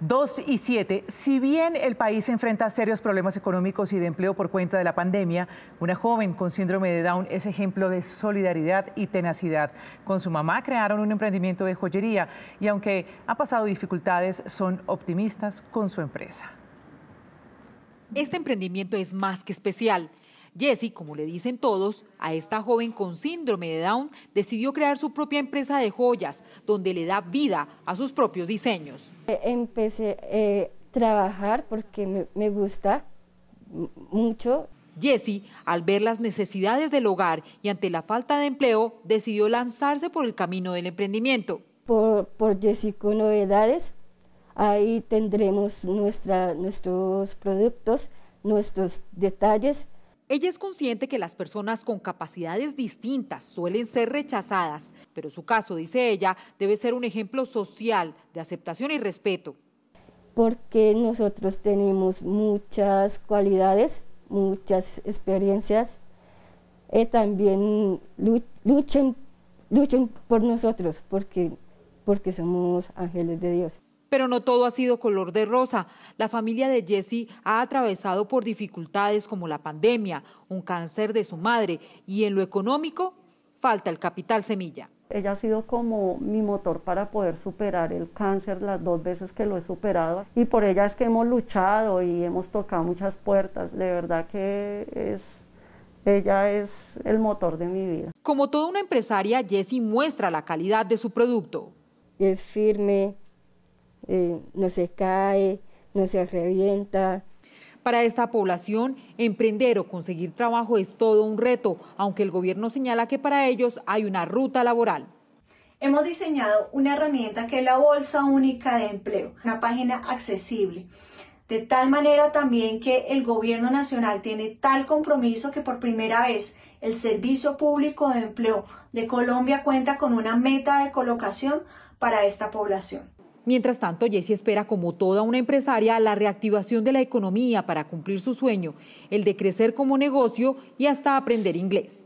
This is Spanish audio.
2 y 7. Si bien el país se enfrenta a serios problemas económicos y de empleo por cuenta de la pandemia, una joven con síndrome de Down es ejemplo de solidaridad y tenacidad. Con su mamá crearon un emprendimiento de joyería y aunque ha pasado dificultades, son optimistas con su empresa. Este emprendimiento es más que especial. Jessie, como le dicen todos, a esta joven con síndrome de Down decidió crear su propia empresa de joyas, donde le da vida a sus propios diseños. Empecé a eh, trabajar porque me, gusta mucho. Jessie, al ver las necesidades del hogar y ante la falta de empleo, decidió lanzarse por el camino del emprendimiento. Por, por con novedades, ahí tendremos nuestros productos, nuestros detalles ella es consciente que las personas con capacidades distintas suelen ser rechazadas, pero su caso, dice ella, debe ser un ejemplo social de aceptación y respeto. Porque nosotros tenemos muchas cualidades, muchas experiencias, eh, también luchen, por nosotros, porque, porque somos ángeles de Dios. Pero no todo ha sido color de rosa. La familia de Jesse ha atravesado por dificultades como la pandemia, un cáncer de su madre y en lo económico falta el capital semilla. Ella ha sido como mi motor para poder superar el cáncer las dos veces que lo he superado y por ella es que hemos luchado y hemos tocado muchas puertas. De verdad que es ella es el motor de mi vida. Como toda una empresaria, Jessie muestra la calidad de su producto. Es firme, eh, no se cae, no se revienta. Para esta población, emprender o conseguir trabajo es todo un reto, aunque el gobierno señala que para ellos hay una ruta laboral. Hemos diseñado una herramienta que es la Bolsa Única de Empleo, una página accesible. De tal manera también que el gobierno nacional tiene tal compromiso que por primera vez el Servicio Público de Empleo de Colombia cuenta con una meta de colocación para esta población. Mientras tanto, Jessie espera, como toda una empresaria, la reactivación de la economía para cumplir su sueño, el de crecer como negocio y hasta aprender inglés.